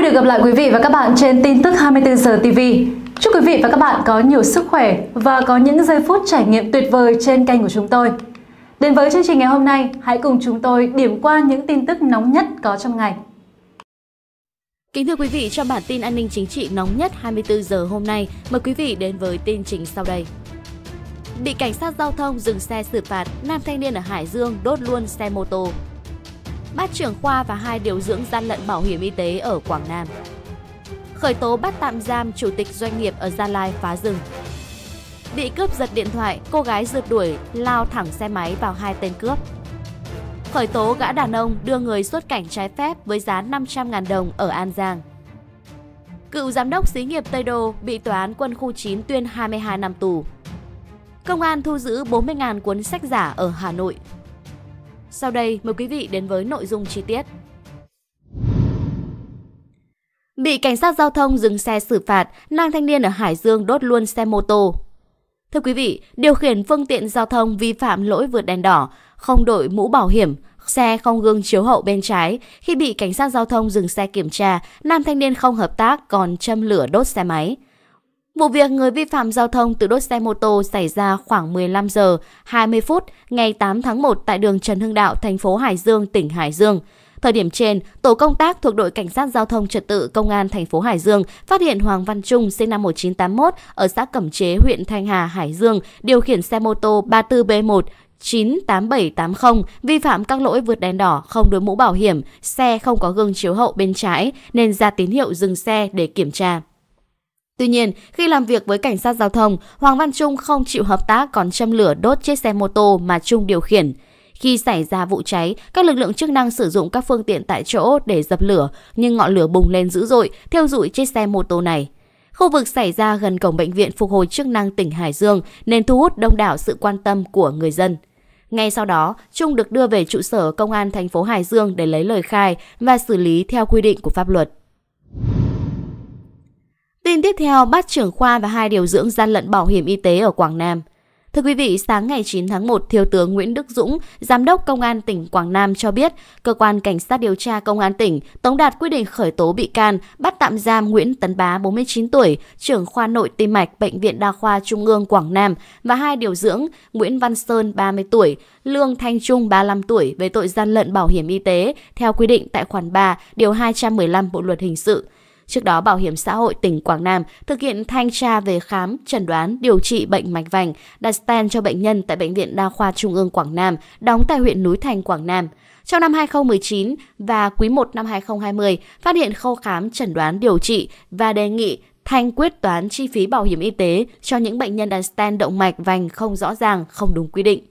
vui được gặp lại quý vị và các bạn trên tin tức 24 giờ TV. Chúc quý vị và các bạn có nhiều sức khỏe và có những giây phút trải nghiệm tuyệt vời trên kênh của chúng tôi. Đến với chương trình ngày hôm nay, hãy cùng chúng tôi điểm qua những tin tức nóng nhất có trong ngày. Kính thưa quý vị, trong bản tin an ninh chính trị nóng nhất 24 giờ hôm nay, mời quý vị đến với tin chính sau đây. Bị cảnh sát giao thông dừng xe xử phạt, nam thanh niên ở Hải Dương đốt luôn xe mô tô, bắt trưởng khoa và hai điều dưỡng gian lận bảo hiểm y tế ở Quảng Nam. Khởi tố bắt tạm giam chủ tịch doanh nghiệp ở Gia Lai phá rừng. Bị cướp giật điện thoại, cô gái rượt đuổi, lao thẳng xe máy vào hai tên cướp. Khởi tố gã đàn ông đưa người xuất cảnh trái phép với giá 500.000 đồng ở An Giang. Cựu giám đốc xí nghiệp Tây Đô bị tòa án quân khu 9 tuyên 22 năm tù. Công an thu giữ 40.000 cuốn sách giả ở Hà Nội sau đây mời quý vị đến với nội dung chi tiết. Bị cảnh sát giao thông dừng xe xử phạt, nam thanh niên ở Hải Dương đốt luôn xe mô tô. Thưa quý vị, điều khiển phương tiện giao thông vi phạm lỗi vượt đèn đỏ, không đội mũ bảo hiểm, xe không gương chiếu hậu bên trái. Khi bị cảnh sát giao thông dừng xe kiểm tra, nam thanh niên không hợp tác còn châm lửa đốt xe máy. Vụ việc người vi phạm giao thông tự đốt xe mô tô xảy ra khoảng 15 giờ 20 phút ngày 8 tháng 1 tại đường Trần Hưng Đạo, thành phố Hải Dương, tỉnh Hải Dương. Thời điểm trên, tổ công tác thuộc đội cảnh sát giao thông trật tự công an thành phố Hải Dương phát hiện Hoàng Văn Trung sinh năm 1981 ở xã Cẩm Chế, huyện Thanh Hà, Hải Dương điều khiển xe mô tô 34B1 98780 vi phạm các lỗi vượt đèn đỏ, không đội mũ bảo hiểm, xe không có gương chiếu hậu bên trái nên ra tín hiệu dừng xe để kiểm tra. Tuy nhiên, khi làm việc với cảnh sát giao thông, Hoàng Văn Trung không chịu hợp tác còn châm lửa đốt chiếc xe mô tô mà Trung điều khiển. Khi xảy ra vụ cháy, các lực lượng chức năng sử dụng các phương tiện tại chỗ để dập lửa, nhưng ngọn lửa bùng lên dữ dội, thiêu rụi chiếc xe mô tô này. Khu vực xảy ra gần cổng bệnh viện phục hồi chức năng tỉnh Hải Dương nên thu hút đông đảo sự quan tâm của người dân. Ngay sau đó, Trung được đưa về trụ sở công an thành phố Hải Dương để lấy lời khai và xử lý theo quy định của pháp luật. Tin tiếp theo, bắt trưởng khoa và hai điều dưỡng gian lận bảo hiểm y tế ở Quảng Nam. Thưa quý vị, sáng ngày 9 tháng 1, Thiếu tướng Nguyễn Đức Dũng, Giám đốc Công an tỉnh Quảng Nam cho biết, Cơ quan Cảnh sát điều tra Công an tỉnh tống đạt quyết định khởi tố bị can, bắt tạm giam Nguyễn Tấn Bá, 49 tuổi, trưởng khoa nội tim mạch Bệnh viện Đa khoa Trung ương Quảng Nam và hai điều dưỡng Nguyễn Văn Sơn, 30 tuổi, Lương Thanh Trung, 35 tuổi về tội gian lận bảo hiểm y tế theo quy định tại khoản 3, điều 215 Bộ Luật Hình sự Trước đó, Bảo hiểm xã hội tỉnh Quảng Nam thực hiện thanh tra về khám, chẩn đoán, điều trị bệnh mạch vành, đặt stent cho bệnh nhân tại Bệnh viện Đa khoa Trung ương Quảng Nam, đóng tại huyện Núi Thành, Quảng Nam. Trong năm 2019 và quý 1 năm 2020, phát hiện khâu khám chẩn đoán điều trị và đề nghị thanh quyết toán chi phí bảo hiểm y tế cho những bệnh nhân đặt stent động mạch vành không rõ ràng, không đúng quy định.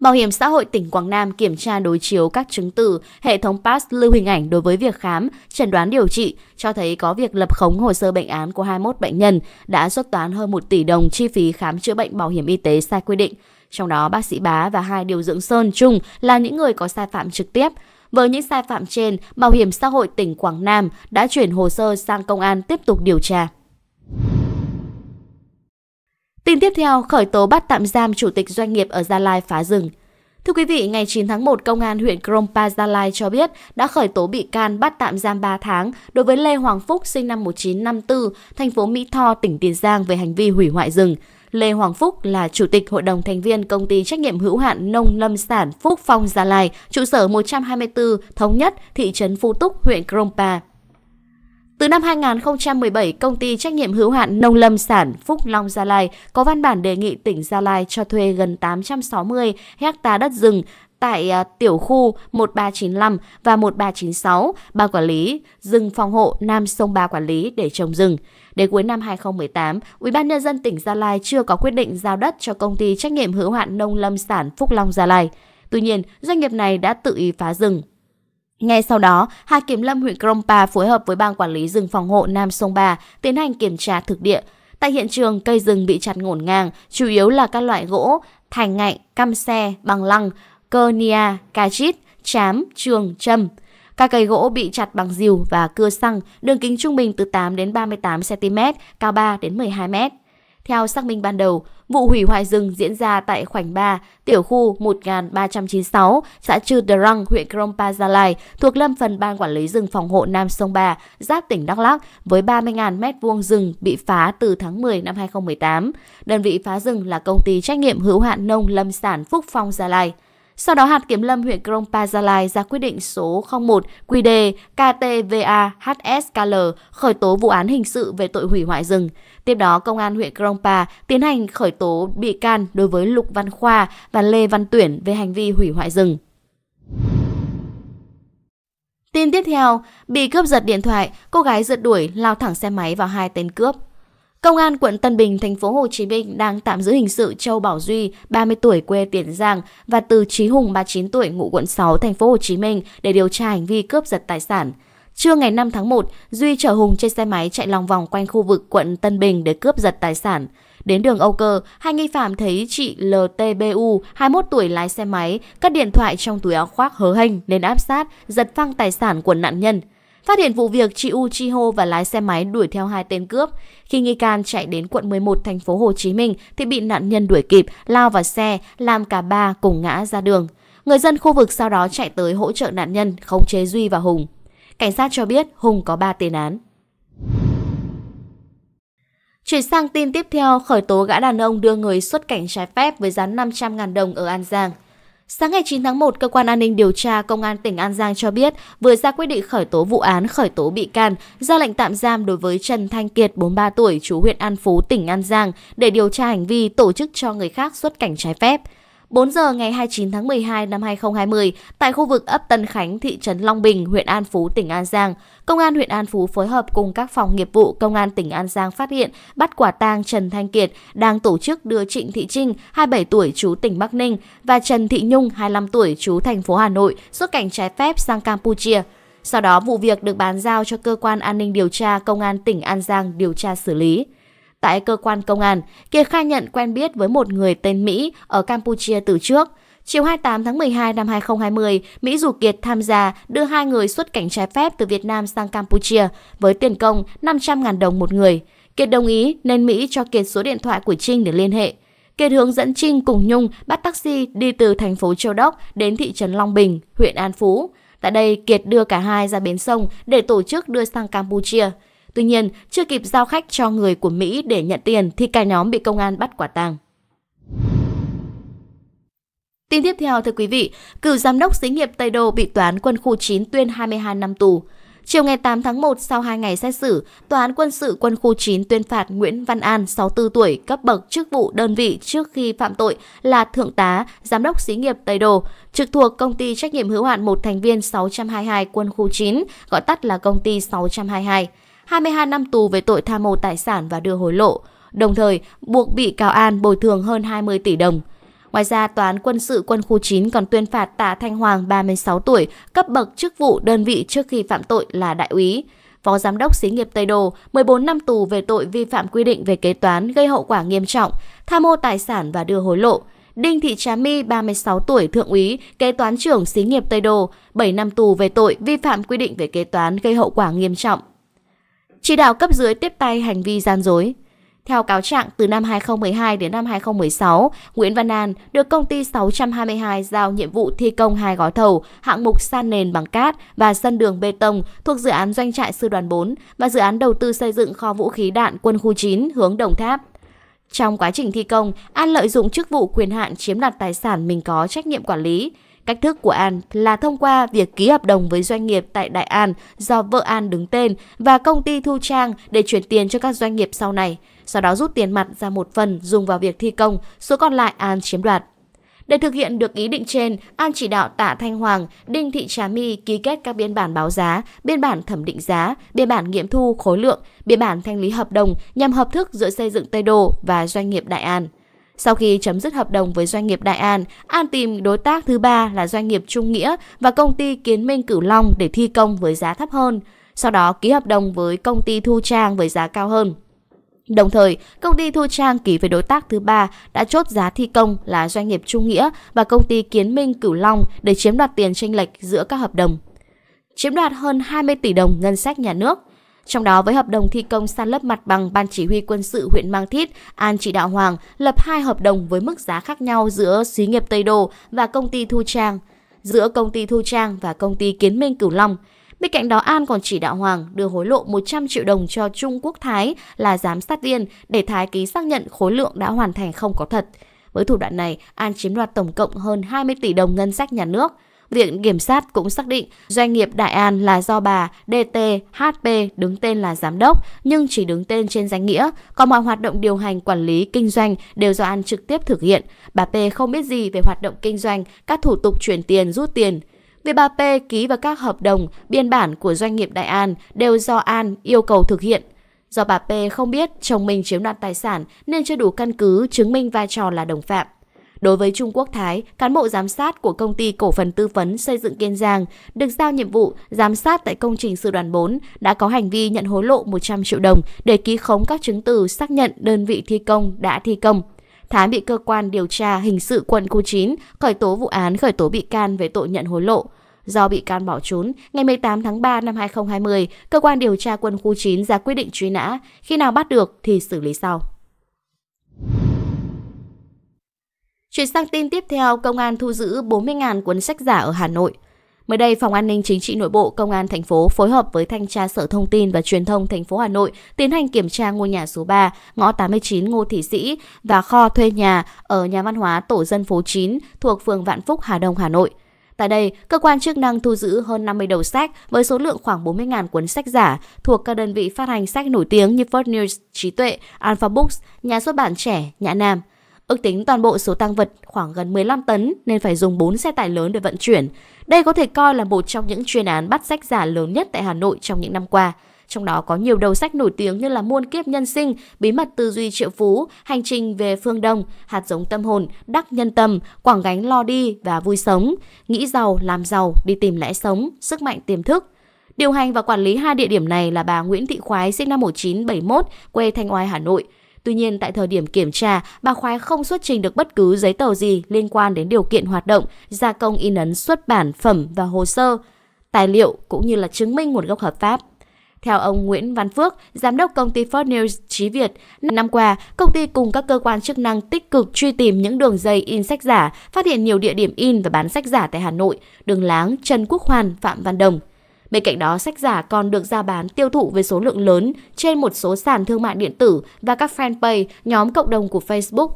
Bảo hiểm xã hội tỉnh Quảng Nam kiểm tra đối chiếu các chứng từ, hệ thống PASS lưu hình ảnh đối với việc khám, chẩn đoán điều trị, cho thấy có việc lập khống hồ sơ bệnh án của 21 bệnh nhân đã xuất toán hơn 1 tỷ đồng chi phí khám chữa bệnh bảo hiểm y tế sai quy định. Trong đó, bác sĩ Bá và hai điều dưỡng Sơn Trung là những người có sai phạm trực tiếp. Với những sai phạm trên, Bảo hiểm xã hội tỉnh Quảng Nam đã chuyển hồ sơ sang công an tiếp tục điều tra. Tin tiếp theo, khởi tố bắt tạm giam chủ tịch doanh nghiệp ở Gia Lai phá rừng. Thưa quý vị, ngày 9 tháng 1, Công an huyện Krongpa Gia Lai cho biết đã khởi tố bị can bắt tạm giam 3 tháng đối với Lê Hoàng Phúc sinh năm 1954, thành phố Mỹ Tho, tỉnh Tiền Giang về hành vi hủy hoại rừng. Lê Hoàng Phúc là chủ tịch hội đồng thành viên công ty trách nhiệm hữu hạn nông lâm sản Phúc Phong Gia Lai, trụ sở 124 Thống Nhất, thị trấn Phú Túc, huyện Krongpa. Từ năm 2017, công ty trách nhiệm hữu hạn Nông Lâm Sản Phúc Long Gia Lai có văn bản đề nghị tỉnh Gia Lai cho thuê gần 860 hecta đất rừng tại à, tiểu khu 1395 và 1396, ban quản lý rừng phòng hộ Nam Sông Ba quản lý để trồng rừng. Đến cuối năm 2018, UBND tỉnh Gia Lai chưa có quyết định giao đất cho công ty trách nhiệm hữu hạn nông lâm sản Phúc Long Gia Lai. Tuy nhiên, doanh nghiệp này đã tự ý phá rừng, ngay sau đó, Hạt Kiểm Lâm huyện Krongpa phối hợp với Ban Quản lý rừng phòng hộ Nam Sông Ba tiến hành kiểm tra thực địa. Tại hiện trường, cây rừng bị chặt ngổn ngang, chủ yếu là các loại gỗ, thành ngạnh, cam xe, bằng lăng, cơ nia, cà chít, chám, trường, châm. Các cây gỗ bị chặt bằng rìu và cưa xăng, đường kính trung bình từ 8 đến 38 cm, cao 3 đến 12 m. Theo xác minh ban đầu, vụ hủy hoại rừng diễn ra tại khoảnh 3, tiểu khu 1396, xã Trư Đờ Răng, huyện Krongpa, Gia Lai, thuộc lâm phần Ban Quản lý rừng phòng hộ Nam Sông Ba, giáp tỉnh Đắk Lắk, với 30.000 m2 rừng bị phá từ tháng 10 năm 2018. Đơn vị phá rừng là công ty trách nhiệm hữu hạn nông lâm sản Phúc Phong Gia Lai. Sau đó hạt kiểm lâm huyện Krông Pa Gia Lai ra quyết định số 01 QD KTVA HSKL khởi tố vụ án hình sự về tội hủy hoại rừng. Tiếp đó, công an huyện Krông Pa tiến hành khởi tố bị can đối với Lục Văn Khoa và Lê Văn Tuyển về hành vi hủy hoại rừng. Tin tiếp theo, bị cướp giật điện thoại, cô gái rượt đuổi lao thẳng xe máy vào hai tên cướp. Công an quận Tân Bình, thành phố Hồ Chí Minh đang tạm giữ hình sự Châu Bảo Duy, 30 tuổi quê Tiền Giang và Từ Chí Hùng, 39 tuổi ngụ quận 6, thành phố Hồ Chí Minh để điều tra hành vi cướp giật tài sản. Trưa ngày 5 tháng 1, Duy chở Hùng trên xe máy chạy lòng vòng quanh khu vực quận Tân Bình để cướp giật tài sản. Đến đường Âu Cơ, hai nghi phạm thấy chị LTBU, 21 tuổi lái xe máy, cất điện thoại trong túi áo khoác hớ hênh nên áp sát, giật phăng tài sản của nạn nhân. Phát hiện vụ việc, chị U Chi Hô và lái xe máy đuổi theo hai tên cướp. Khi nghi can chạy đến quận 11 thành phố Hồ Chí Minh thì bị nạn nhân đuổi kịp, lao vào xe, làm cả ba cùng ngã ra đường. Người dân khu vực sau đó chạy tới hỗ trợ nạn nhân, khống chế Duy và Hùng. Cảnh sát cho biết Hùng có 3 tiền án. Chuyển sang tin tiếp theo, khởi tố gã đàn ông đưa người xuất cảnh trái phép với giá 500.000 đồng ở An Giang. Sáng ngày 9 tháng 1, cơ quan an ninh điều tra công an tỉnh An Giang cho biết vừa ra quyết định khởi tố vụ án, khởi tố bị can, ra lệnh tạm giam đối với Trần Thanh Kiệt, 43 tuổi, chú huyện An Phú, tỉnh An Giang để điều tra hành vi tổ chức cho người khác xuất cảnh trái phép. 4 giờ ngày 29 tháng 12 năm 2020, tại khu vực ấp Tân Khánh, thị trấn Long Bình, huyện An Phú, tỉnh An Giang, Công an huyện An Phú phối hợp cùng các phòng nghiệp vụ Công an tỉnh An Giang phát hiện bắt quả tang Trần Thanh Kiệt đang tổ chức đưa Trịnh Thị Trinh, 27 tuổi, trú tỉnh Bắc Ninh và Trần Thị Nhung, 25 tuổi, trú thành phố Hà Nội, xuất cảnh trái phép sang Campuchia. Sau đó, vụ việc được bàn giao cho cơ quan an ninh điều tra Công an tỉnh An Giang điều tra xử lý. Tại cơ quan công an, Kiệt khai nhận quen biết với một người tên Mỹ ở Campuchia từ trước. Chiều 28 tháng 12 năm 2020, Mỹ rủ Kiệt tham gia đưa hai người xuất cảnh trái phép từ Việt Nam sang Campuchia với tiền công 500.000 đồng một người. Kiệt đồng ý nên Mỹ cho Kiệt số điện thoại của Trinh để liên hệ. Kiệt hướng dẫn Trinh cùng Nhung bắt taxi đi từ thành phố Châu Đốc đến thị trấn Long Bình, huyện An Phú. Tại đây, Kiệt đưa cả hai ra bến sông để tổ chức đưa sang Campuchia. Tuy nhiên, chưa kịp giao khách cho người của Mỹ để nhận tiền thì cả nhóm bị công an bắt quả tang. Tin tiếp theo thưa quý vị, cựu giám đốc xí nghiệp Tây Đô bị toán quân khu 9 tuyên 22 năm tù. Chiều ngày 8 tháng 1 sau 2 ngày xét xử, Tòa án quân sự quân khu 9 tuyên phạt Nguyễn Văn An, 64 tuổi, cấp bậc chức vụ đơn vị trước khi phạm tội là Thượng tá, Giám đốc xí nghiệp Tây Đồ, trực thuộc công ty trách nhiệm hữu hạn một thành viên 622 quân khu 9, gọi tắt là công ty 622. 22 năm tù về tội tham mô tài sản và đưa hối lộ, đồng thời buộc bị cáo An bồi thường hơn 20 tỷ đồng. Ngoài ra, Tòa án quân sự quân khu 9 còn tuyên phạt Tạ Thanh Hoàng 36 tuổi cấp bậc chức vụ đơn vị trước khi phạm tội là đại úy. Phó Giám đốc Xí nghiệp Tây Đồ 14 năm tù về tội vi phạm quy định về kế toán gây hậu quả nghiêm trọng, tham mô tài sản và đưa hối lộ. Đinh Thị Trà My, 36 tuổi, thượng úy, kế toán trưởng xí nghiệp Tây Đô 7 năm tù về tội vi phạm quy định về kế toán gây hậu quả nghiêm trọng, chỉ đạo cấp dưới tiếp tay hành vi gian dối. Theo cáo trạng, từ năm 2012 đến năm 2016, Nguyễn Văn An được công ty 622 giao nhiệm vụ thi công hai gói thầu, hạng mục san nền bằng cát và sân đường bê tông thuộc dự án doanh trại sư đoàn 4 và dự án đầu tư xây dựng kho vũ khí đạn quân khu 9 hướng Đồng Tháp. Trong quá trình thi công, An lợi dụng chức vụ quyền hạn chiếm đoạt tài sản mình có trách nhiệm quản lý, Cách thức của An là thông qua việc ký hợp đồng với doanh nghiệp tại Đại An do vợ An đứng tên và công ty Thu Trang để chuyển tiền cho các doanh nghiệp sau này, sau đó rút tiền mặt ra một phần dùng vào việc thi công, số còn lại An chiếm đoạt. Để thực hiện được ý định trên, An chỉ đạo Tạ Thanh Hoàng, Đinh Thị Trà My ký kết các biên bản báo giá, biên bản thẩm định giá, biên bản nghiệm thu khối lượng, biên bản thanh lý hợp đồng nhằm hợp thức giữa xây dựng Tây Đồ và doanh nghiệp Đại An. Sau khi chấm dứt hợp đồng với doanh nghiệp Đại An, An tìm đối tác thứ ba là doanh nghiệp Trung Nghĩa và công ty Kiến Minh Cửu Long để thi công với giá thấp hơn, sau đó ký hợp đồng với công ty Thu Trang với giá cao hơn. Đồng thời, công ty Thu Trang ký với đối tác thứ ba đã chốt giá thi công là doanh nghiệp Trung Nghĩa và công ty Kiến Minh Cửu Long để chiếm đoạt tiền tranh lệch giữa các hợp đồng. Chiếm đoạt hơn 20 tỷ đồng ngân sách nhà nước – trong đó với hợp đồng thi công san lấp mặt bằng Ban Chỉ huy Quân sự huyện Mang Thít, An Chỉ Đạo Hoàng lập hai hợp đồng với mức giá khác nhau giữa xí nghiệp Tây Đồ và công ty Thu Trang, giữa công ty Thu Trang và công ty Kiến Minh Cửu Long. Bên cạnh đó, An còn chỉ đạo Hoàng đưa hối lộ 100 triệu đồng cho Trung Quốc Thái là giám sát viên để Thái ký xác nhận khối lượng đã hoàn thành không có thật. Với thủ đoạn này, An chiếm đoạt tổng cộng hơn 20 tỷ đồng ngân sách nhà nước – Viện Kiểm sát cũng xác định doanh nghiệp Đại An là do bà DTHP đứng tên là giám đốc nhưng chỉ đứng tên trên danh nghĩa, còn mọi hoạt động điều hành quản lý kinh doanh đều do An trực tiếp thực hiện. Bà P không biết gì về hoạt động kinh doanh, các thủ tục chuyển tiền, rút tiền. Việc bà P ký vào các hợp đồng, biên bản của doanh nghiệp Đại An đều do An yêu cầu thực hiện. Do bà P không biết chồng mình chiếm đoạt tài sản nên chưa đủ căn cứ chứng minh vai trò là đồng phạm. Đối với Trung Quốc Thái, cán bộ giám sát của công ty cổ phần tư vấn xây dựng Kiên Giang được giao nhiệm vụ giám sát tại công trình sư đoàn 4 đã có hành vi nhận hối lộ 100 triệu đồng để ký khống các chứng từ xác nhận đơn vị thi công đã thi công. Thái bị cơ quan điều tra hình sự quận khu 9 khởi tố vụ án khởi tố bị can về tội nhận hối lộ. Do bị can bỏ trốn, ngày 18 tháng 3 năm 2020, cơ quan điều tra quân khu 9 ra quyết định truy nã, khi nào bắt được thì xử lý sau. Chuyển sang tin tiếp theo, công an thu giữ 40.000 cuốn sách giả ở Hà Nội. Mới đây, Phòng An ninh Chính trị Nội bộ Công an thành phố phối hợp với Thanh tra Sở Thông tin và Truyền thông thành phố Hà Nội tiến hành kiểm tra ngôi nhà số 3, ngõ 89 Ngô Thị Sĩ và kho thuê nhà ở nhà văn hóa Tổ dân phố 9 thuộc phường Vạn Phúc, Hà Đông, Hà Nội. Tại đây, cơ quan chức năng thu giữ hơn 50 đầu sách với số lượng khoảng 40.000 cuốn sách giả thuộc các đơn vị phát hành sách nổi tiếng như First News, Trí Tuệ, Alpha Books, Nhà xuất bản trẻ, Nhã Nam – Ước tính toàn bộ số tăng vật khoảng gần 15 tấn nên phải dùng 4 xe tải lớn để vận chuyển. Đây có thể coi là một trong những chuyên án bắt sách giả lớn nhất tại Hà Nội trong những năm qua. Trong đó có nhiều đầu sách nổi tiếng như là Muôn kiếp nhân sinh, Bí mật tư duy triệu phú, Hành trình về phương Đông, Hạt giống tâm hồn, Đắc nhân tâm, Quảng gánh lo đi và vui sống, Nghĩ giàu, làm giàu, đi tìm lẽ sống, Sức mạnh tiềm thức, Điều hành và quản lý hai địa điểm này là bà Nguyễn Thị Khoái sinh năm 1971, quê Thanh Oai, Hà Nội, Tuy nhiên, tại thời điểm kiểm tra, bà Khoái không xuất trình được bất cứ giấy tờ gì liên quan đến điều kiện hoạt động, gia công in ấn xuất bản phẩm và hồ sơ, tài liệu cũng như là chứng minh nguồn gốc hợp pháp. Theo ông Nguyễn Văn Phước, giám đốc công ty Fox News Chí Việt, năm qua, công ty cùng các cơ quan chức năng tích cực truy tìm những đường dây in sách giả, phát hiện nhiều địa điểm in và bán sách giả tại Hà Nội, đường Láng, Trần Quốc Hoàn, Phạm Văn Đồng. Bên cạnh đó, sách giả còn được ra bán tiêu thụ với số lượng lớn trên một số sàn thương mại điện tử và các fanpage, nhóm cộng đồng của Facebook.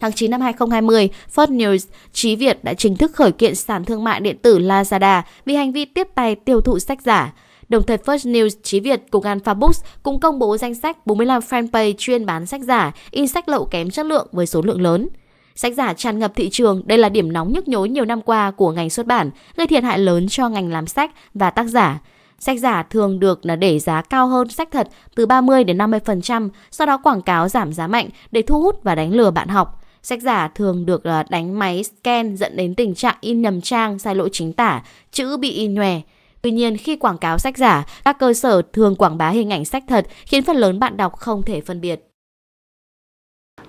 Tháng 9 năm 2020, first News, Chí Việt đã chính thức khởi kiện sàn thương mại điện tử Lazada vì hành vi tiếp tay tiêu thụ sách giả. Đồng thời First News, Chí Việt cùng Alpha Books cũng công bố danh sách 45 fanpage chuyên bán sách giả, in sách lậu kém chất lượng với số lượng lớn. Sách giả tràn ngập thị trường, đây là điểm nóng nhức nhối nhiều năm qua của ngành xuất bản, gây thiệt hại lớn cho ngành làm sách và tác giả. Sách giả thường được là để giá cao hơn sách thật từ 30 đến 50%, sau đó quảng cáo giảm giá mạnh để thu hút và đánh lừa bạn học. Sách giả thường được đánh máy scan dẫn đến tình trạng in nhầm trang, sai lỗi chính tả, chữ bị in nhòe. Tuy nhiên, khi quảng cáo sách giả, các cơ sở thường quảng bá hình ảnh sách thật khiến phần lớn bạn đọc không thể phân biệt.